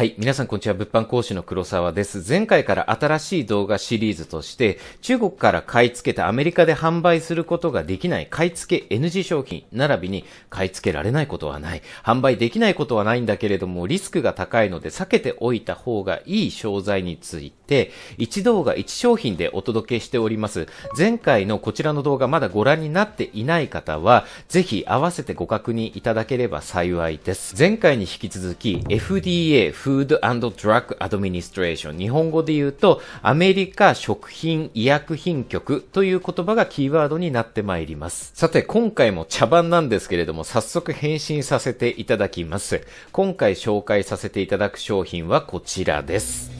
はい。皆さん、こんにちは。物販講師の黒沢です。前回から新しい動画シリーズとして、中国から買い付けてアメリカで販売することができない買い付け NG 商品、並びに買い付けられないことはない。販売できないことはないんだけれども、リスクが高いので避けておいた方がいい商材について、1動画1商品でお届けしております。前回のこちらの動画まだご覧になっていない方は、ぜひ合わせてご確認いただければ幸いです。前回に引き続き、FDA、Food and Drug Administration 日本語で言うとアメリカ食品医薬品局という言葉がキーワードになってまいりますさて今回も茶番なんですけれども早速返信させていただきます今回紹介させていただく商品はこちらです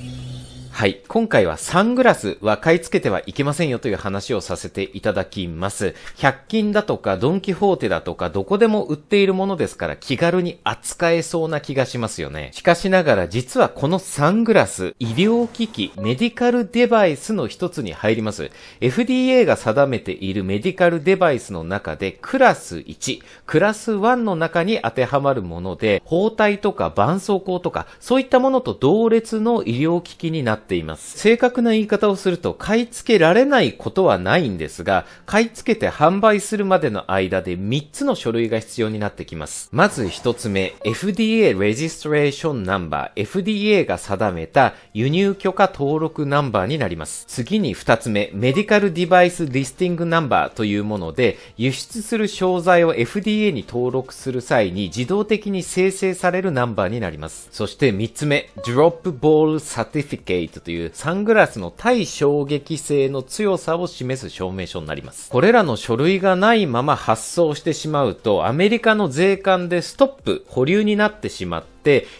はい。今回はサングラスは買い付けてはいけませんよという話をさせていただきます。100均だとかドンキホーテだとかどこでも売っているものですから気軽に扱えそうな気がしますよね。しかしながら実はこのサングラス、医療機器、メディカルデバイスの一つに入ります。FDA が定めているメディカルデバイスの中でクラス1、クラス1の中に当てはまるもので、包帯とか絆創膏とかそういったものと同列の医療機器になってっています。正確な言い方をすると、買い付けられないことはないんですが、買い付けて販売するまでの間で3つの書類が必要になってきます。まず1つ目、FDA r e g レジストレーションナンバー、FDA が定めた輸入許可登録ナンバーになります。次に2つ目、メディカルディバイスリスティングナンバーというもので、輸出する商材を FDA に登録する際に自動的に生成されるナンバーになります。そして3つ目、ドロップボールサティフィケトというサングラスの対衝撃性の強さを示す証明書になります。これらの書類がないまま発送してしまうと、アメリカの税関でストップ、保留になってしまって、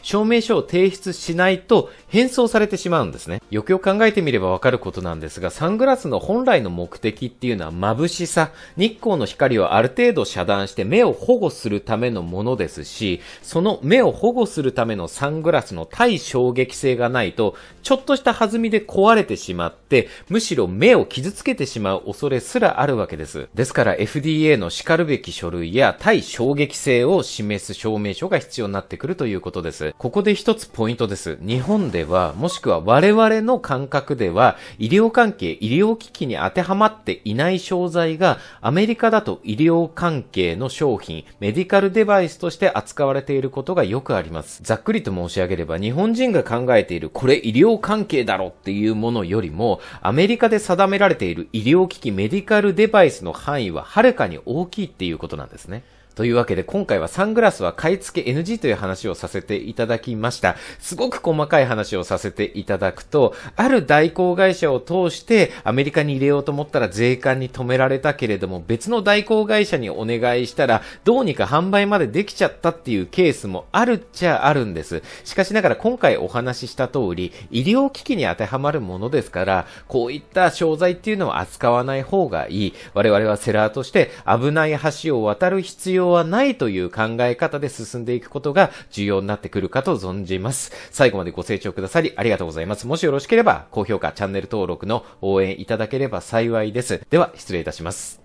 証明書を提出しないと変装されてしまうんですね。よくよく考えてみればわかることなんですが、サングラスの本来の目的っていうのは眩しさ、日光の光をある程度遮断して目を保護するためのものですし、その目を保護するためのサングラスの対衝撃性がないと、ちょっとした弾みで壊れてしまって、むしろ目を傷つけてしまう恐れすらあるわけです。ですから FDA の叱るべき書類や対衝撃性を示す証明書が必要になってくるということことです。ここで一つポイントです。日本では、もしくは我々の感覚では、医療関係、医療機器に当てはまっていない商材が、アメリカだと医療関係の商品、メディカルデバイスとして扱われていることがよくあります。ざっくりと申し上げれば、日本人が考えている、これ医療関係だろっていうものよりも、アメリカで定められている医療機器、メディカルデバイスの範囲は、はるかに大きいっていうことなんですね。というわけで今回はサングラスは買い付け NG という話をさせせていただきました。すごく細かい話をさせていただくと、ある代行会社を通してアメリカに入れようと思ったら税関に止められたけれども、別の代行会社にお願いしたら、どうにか販売までできちゃったっていうケースもあるっちゃあるんです。しかしながら今回お話しした通り、医療機器に当てはまるものですから、こういった商材っていうのを扱わない方がいい。我々はセラーとして危ない橋を渡る必要はないという考え方で進んでいくことが重要になってくるかと存じます。最後までご清聴くださりありがとうございます。もしよろしければ、高評価、チャンネル登録の応援いただければ幸いです。では、失礼いたします。